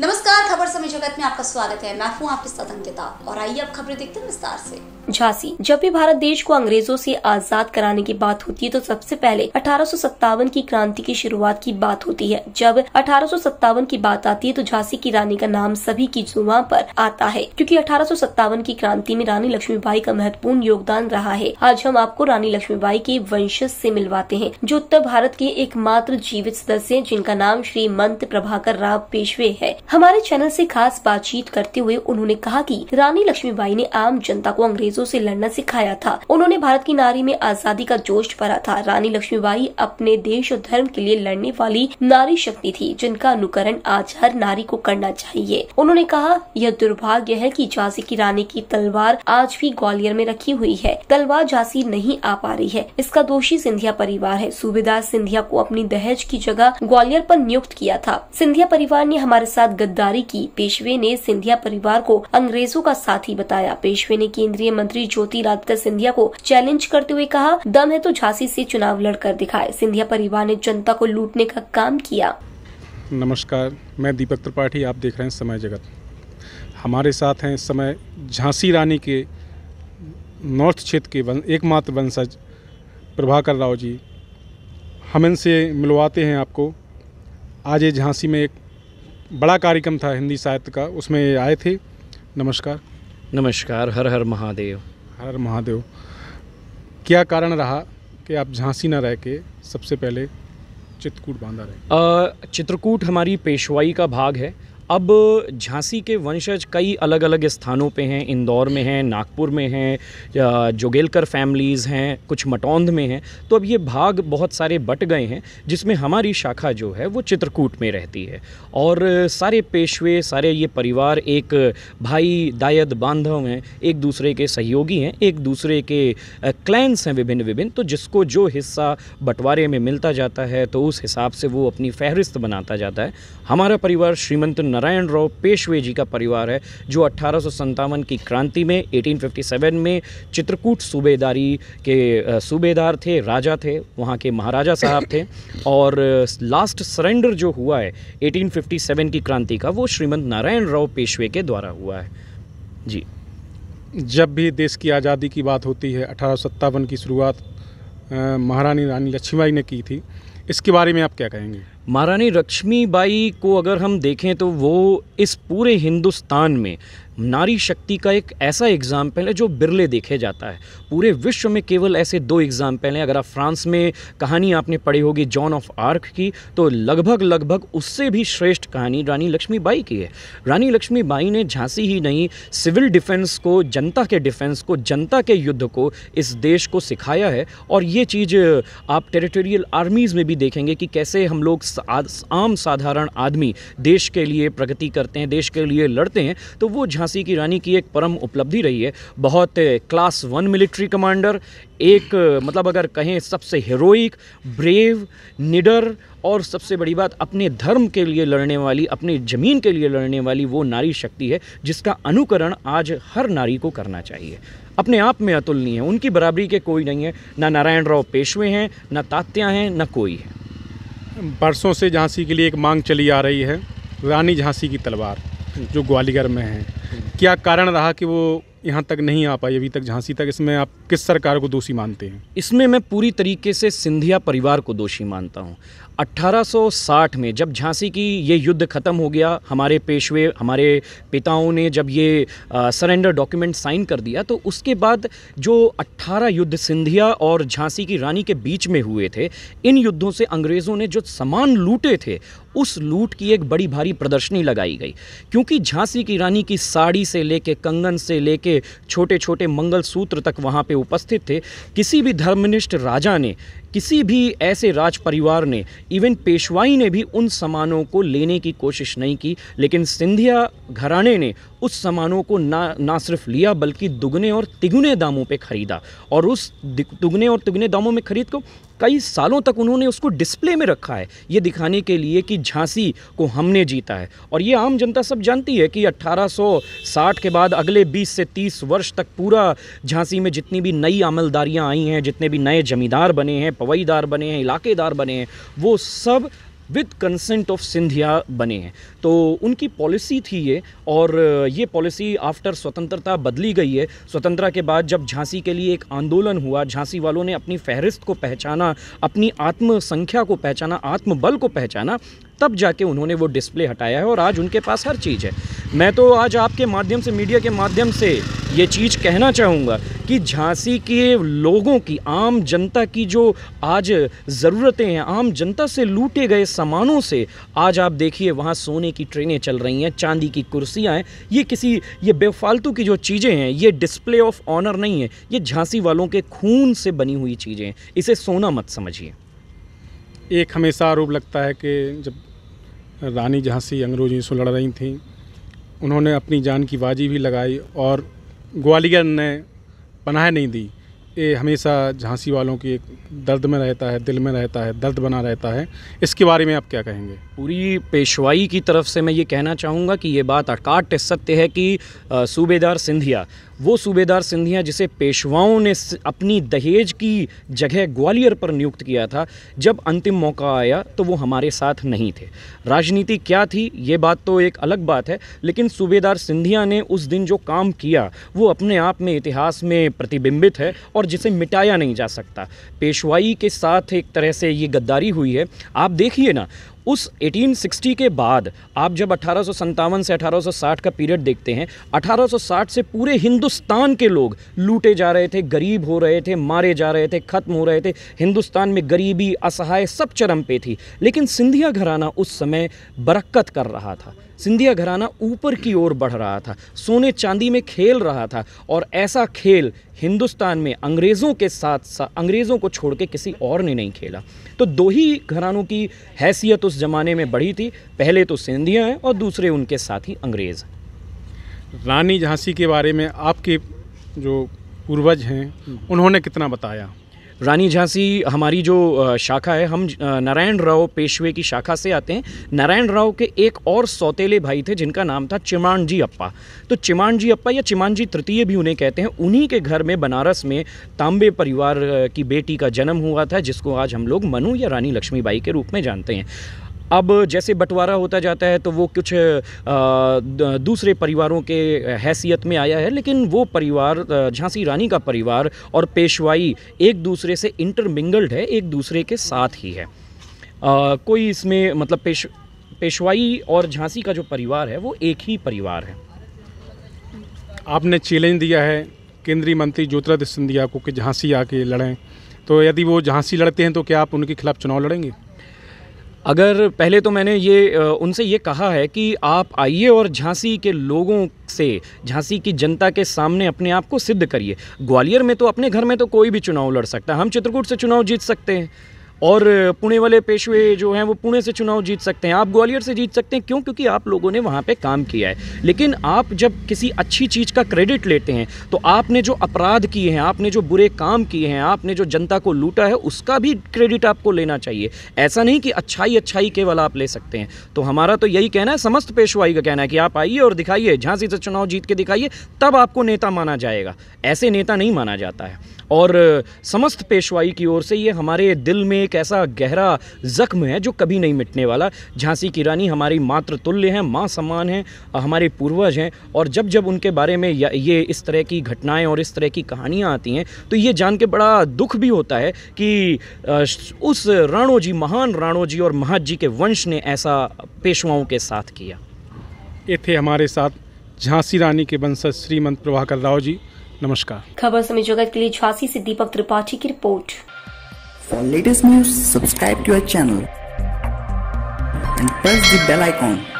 नमस्कार खबर समय जगत में आपका स्वागत है मैं हूँ आपके साथ अंकिता और आइए अब खबरें देखते हैं विस्तार से झांसी जब भी भारत देश को अंग्रेजों से आजाद कराने की बात होती है तो सबसे पहले अठारह की क्रांति की शुरुआत की बात होती है जब अठारह की बात आती है तो झांसी की रानी का नाम सभी की जुआ पर आता है क्योंकि अठारह की क्रांति में रानी लक्ष्मीबाई का महत्वपूर्ण योगदान रहा है आज हम आपको रानी लक्ष्मीबाई के वंशज से मिलवाते हैं जो उत्तर भारत के एकमात्र जीवित सदस्य जिनका नाम श्री मंत्र प्रभाकर राव पेशवे है हमारे चैनल से खास बातचीत करते हुए उन्होंने कहा कि रानी लक्ष्मीबाई ने आम जनता को अंग्रेजों से लड़ना सिखाया था उन्होंने भारत की नारी में आजादी का जोश भरा था रानी लक्ष्मीबाई अपने देश और धर्म के लिए लड़ने वाली नारी शक्ति थी जिनका अनुकरण आज हर नारी को करना चाहिए उन्होंने कहा यह दुर्भाग्य है की झांसी की रानी की तलवार आज भी ग्वालियर में रखी हुई है तलवार झांसी नहीं आ पा रही है इसका दोषी सिंधिया परिवार है सूबेदार सिंधिया को अपनी दहेज की जगह ग्वालियर पर नियुक्त किया था सिंधिया परिवार ने हमारे साथ गद्दारी की पेशवे ने सिंधिया परिवार को अंग्रेजों का साथी बताया पेशवे ने केंद्रीय मंत्री ज्योतिरादित्य सिंधिया को चैलेंज करते हुए कहा दम है तो झांसी से चुनाव लड़कर दिखाए सिंधिया परिवार ने जनता को लूटने का काम किया नमस्कार मैं दीपक त्रिपाठी आप देख रहे हैं समय जगत हमारे साथ हैं समय झांसी रानी के नॉर्थ क्षेत्र के वन, एकमात्र वंशज प्रभाकर राव जी हम इनसे मिलवाते हैं आपको आज ये झांसी में एक बड़ा कार्यक्रम था हिंदी साहित्य का उसमें आए थे नमस्कार नमस्कार हर हर महादेव हर हर महादेव क्या कारण रहा कि आप झांसी ना रह के सबसे पहले चित्रकूट बांधा रहे चित्रकूट हमारी पेशवाई का भाग है अब झांसी के वंशज कई अलग अलग स्थानों पे हैं इंदौर में हैं नागपुर में हैं जोगेलकर फैमिलीज़ हैं कुछ मटौंद में हैं तो अब ये भाग बहुत सारे बट गए हैं जिसमें हमारी शाखा जो है वो चित्रकूट में रहती है और सारे पेशवे सारे ये परिवार एक भाई दायद बांधव हैं एक दूसरे के सहयोगी हैं एक दूसरे के क्लैंस हैं विभिन्न विभिन्न तो जिसको जो हिस्सा बंटवारे में मिलता जाता है तो उस हिसाब से वो अपनी फहरिस्त बनाता जाता है हमारा परिवार श्रीमंत नारायण राव पेशवे जी का परिवार है जो अट्ठारह की क्रांति में 1857 में चित्रकूट सूबेदारी के सूबेदार थे राजा थे वहाँ के महाराजा साहब थे और लास्ट सरेंडर जो हुआ है 1857 की क्रांति का वो श्रीमंत नारायण राव पेशवे के द्वारा हुआ है जी जब भी देश की आज़ादी की बात होती है अठारह की शुरुआत महारानी रानी लक्ष्मीबाई ने की थी इसके बारे में आप क्या कहेंगे महारानी लक्ष्मीबाई को अगर हम देखें तो वो इस पूरे हिंदुस्तान में नारी शक्ति का एक ऐसा एग्ज़ाम्पल है जो बिरले देखे जाता है पूरे विश्व में केवल ऐसे दो एग्ज़ाम्पल हैं अगर आप फ्रांस में कहानी आपने पढ़ी होगी जॉन ऑफ आर्क की तो लगभग लगभग उससे भी श्रेष्ठ कहानी रानी लक्ष्मीबाई की है रानी लक्ष्मीबाई ने झांसी ही नहीं सिविल डिफेंस को जनता के डिफेंस को जनता के युद्ध को इस देश को सिखाया है और ये चीज़ आप टेरिटोरियल आर्मीज़ में भी भी देखेंगे कि कैसे हम लोग आम साधारण आदमी देश के लिए प्रगति करते हैं देश के लिए लड़ते हैं तो वो झांसी की रानी की एक परम उपलब्धि रही है बहुत क्लास वन मिलिट्री कमांडर एक मतलब अगर कहें सबसे हीरोइक ब्रेव निडर और सबसे बड़ी बात अपने धर्म के लिए लड़ने वाली अपने ज़मीन के लिए लड़ने वाली वो नारी शक्ति है जिसका अनुकरण आज हर नारी को करना चाहिए अपने आप में अतुलनीय है उनकी बराबरी के कोई नहीं है ना नारायण राव पेशवे हैं ना तात्या हैं ना कोई है बरसों से झांसी के लिए एक मांग चली आ रही है रानी झांसी की तलवार हम्म। जो ग्वालियर में है क्या कारण रहा कि वो यहाँ तक नहीं आ पाई अभी तक झांसी तक इसमें आप किस सरकार को दोषी मानते हैं इसमें मैं पूरी तरीके से सिंधिया परिवार को दोषी मानता हूँ 1860 में जब झांसी की ये युद्ध ख़त्म हो गया हमारे पेशवे हमारे पिताओं ने जब ये सरेंडर डॉक्यूमेंट साइन कर दिया तो उसके बाद जो 18 युद्ध सिंधिया और झांसी की रानी के बीच में हुए थे इन युद्धों से अंग्रेज़ों ने जो सामान लूटे थे उस लूट की एक बड़ी भारी प्रदर्शनी लगाई गई क्योंकि झांसी की रानी की साड़ी से लेके कंगन से लेके छोटे छोटे मंगलसूत्र तक वहाँ पे उपस्थित थे किसी भी धर्मनिष्ठ राजा ने किसी भी ऐसे राज परिवार ने इवन पेशवाई ने भी उन सामानों को लेने की कोशिश नहीं की लेकिन सिंधिया घराने ने उस सामानों को ना ना सिर्फ लिया बल्कि दुगने और तिगुने दामों पे ख़रीदा और उस दुगने और तिगुने दामों में खरीद को कई सालों तक उन्होंने उसको डिस्प्ले में रखा है ये दिखाने के लिए कि झांसी को हमने जीता है और ये आम जनता सब जानती है कि 1860 के बाद अगले 20 से 30 वर्ष तक पूरा झांसी में जितनी भी नई अमलदारियाँ आई हैं जितने भी नए जमींदार बने हैं पवईदार बने हैं इलाकेदार बने हैं वो सब विद कंसेंट ऑफ सिंधिया बने हैं तो उनकी पॉलिसी थी ये और ये पॉलिसी आफ्टर स्वतंत्रता बदली गई है स्वतंत्रता के बाद जब झांसी के लिए एक आंदोलन हुआ झांसी वालों ने अपनी फहरिस्त को पहचाना अपनी आत्म संख्या को पहचाना आत्मबल को पहचाना तब जाके उन्होंने वो डिस्प्ले हटाया है और आज उनके पास हर चीज़ है मैं तो आज आपके माध्यम से मीडिया के माध्यम से ये चीज़ कहना चाहूँगा कि झांसी के लोगों की आम जनता की जो आज ज़रूरतें हैं आम जनता से लूटे गए सामानों से आज आप देखिए वहाँ सोने की ट्रेनें चल रही हैं चांदी की कुर्सियाँ हैं ये किसी ये बेफालतू की जो चीज़ें हैं ये डिस्प्ले ऑफ ऑनर नहीं है ये झांसी वालों के खून से बनी हुई चीज़ें हैं इसे सोना मत समझिए एक हमेशा आरोप लगता है कि जब रानी झांसी अंग्रेजों से लड़ रही थी उन्होंने अपनी जान की बाजी भी लगाई और ग्वालियर ने पनाह नहीं दी ये हमेशा झांसी वालों की एक दर्द में रहता है दिल में रहता है दर्द बना रहता है इसके बारे में आप क्या कहेंगे पूरी पेशवाई की तरफ से मैं ये कहना चाहूँगा कि ये बात अकाट सत्य है कि सूबेदार सिंधिया वो सूबेदार सिंधिया जिसे पेशवाओं ने अपनी दहेज की जगह ग्वालियर पर नियुक्त किया था जब अंतिम मौका आया तो वो हमारे साथ नहीं थे राजनीति क्या थी ये बात तो एक अलग बात है लेकिन सूबेदार सिंधिया ने उस दिन जो काम किया वो अपने आप में इतिहास में प्रतिबिंबित है और जिसे मिटाया नहीं जा सकता पेशवाई के साथ एक तरह से ये गद्दारी हुई है आप देखिए ना उस 1860 के बाद आप जब अठारह से 1860 का पीरियड देखते हैं 1860 से पूरे हिंदुस्तान के लोग लूटे जा रहे थे गरीब हो रहे थे मारे जा रहे थे ख़त्म हो रहे थे हिंदुस्तान में गरीबी असहाय सब चरम पे थी लेकिन सिंधिया घराना उस समय बरक्कत कर रहा था सिंधिया घराना ऊपर की ओर बढ़ रहा था सोने चांदी में खेल रहा था और ऐसा खेल हिंदुस्तान में अंग्रेज़ों के साथ साथ अंग्रेज़ों को छोड़ के किसी और ने नहीं खेला तो दो ही घरानों की हैसियत उस ज़माने में बढ़ी थी पहले तो सिंधियाँ हैं और दूसरे उनके साथ ही अंग्रेज़ रानी झांसी के बारे में आपके जो पूर्वज हैं हम्म। उन्होंने कितना बताया रानी झांसी हमारी जो शाखा है हम नारायण राव पेशवे की शाखा से आते हैं नारायण राव के एक और सौतेले भाई थे जिनका नाम था चिमान जी अप्पा तो चिमान जी अप्पा या चिमान जी तृतीय भी उन्हें कहते हैं उन्हीं के घर में बनारस में तांबे परिवार की बेटी का जन्म हुआ था जिसको आज हम लोग मनु या रानी लक्ष्मीबाई के रूप में जानते हैं अब जैसे बंटवारा होता जाता है तो वो कुछ दूसरे परिवारों के हैसियत में आया है लेकिन वो परिवार झांसी रानी का परिवार और पेशवाई एक दूसरे से इंटरमिंगल्ड है एक दूसरे के साथ ही है आ, कोई इसमें मतलब पेश पेशवाई और झांसी का जो परिवार है वो एक ही परिवार है आपने चैलेंज दिया है केंद्रीय मंत्री ज्योतिरादित्य सिंधिया को कि झांसी आके लड़ें तो यदि वो झांसी लड़ते हैं तो क्या आप उनके खिलाफ चुनाव लड़ेंगे अगर पहले तो मैंने ये उनसे ये कहा है कि आप आइए और झांसी के लोगों से झांसी की जनता के सामने अपने आप को सिद्ध करिए ग्वालियर में तो अपने घर में तो कोई भी चुनाव लड़ सकता है हम चित्रकूट से चुनाव जीत सकते हैं और पुणे वाले पेशवे जो हैं वो पुणे से चुनाव जीत सकते हैं आप ग्वालियर से जीत सकते हैं क्यों क्योंकि आप लोगों ने वहाँ पे काम किया है लेकिन आप जब किसी अच्छी चीज़ का क्रेडिट लेते हैं तो आपने जो अपराध किए हैं आपने जो बुरे काम किए हैं आपने जो जनता को लूटा है उसका भी क्रेडिट आपको लेना चाहिए ऐसा नहीं कि अच्छाई अच्छाई केवल आप ले सकते हैं तो हमारा तो यही कहना है समस्त पेशवाई का कहना है कि आप आइए और दिखाइए झांसी से चुनाव जीत के दिखाइए तब आपको नेता माना जाएगा ऐसे नेता नहीं माना जाता है और समस्त पेशवाई की ओर से ये हमारे दिल में एक ऐसा गहरा ज़ख्म है जो कभी नहीं मिटने वाला झांसी की रानी हमारी मातृतुल्य हैं माँ सम्मान हैं हमारे पूर्वज हैं और जब जब उनके बारे में ये इस तरह की घटनाएं और इस तरह की कहानियाँ आती हैं तो ये जान के बड़ा दुख भी होता है कि उस राणो जी महान राणो जी और महाज जी के वंश ने ऐसा पेशवाओं के साथ किया ये थे हमारे साथ झांसी रानी के वंशज श्रीमंत प्रभाकर राव जी नमस्कार खबर समय जगत के लिए झांसी से दीपक त्रिपाठी की report for latest news subscribe to our channel and press the bell icon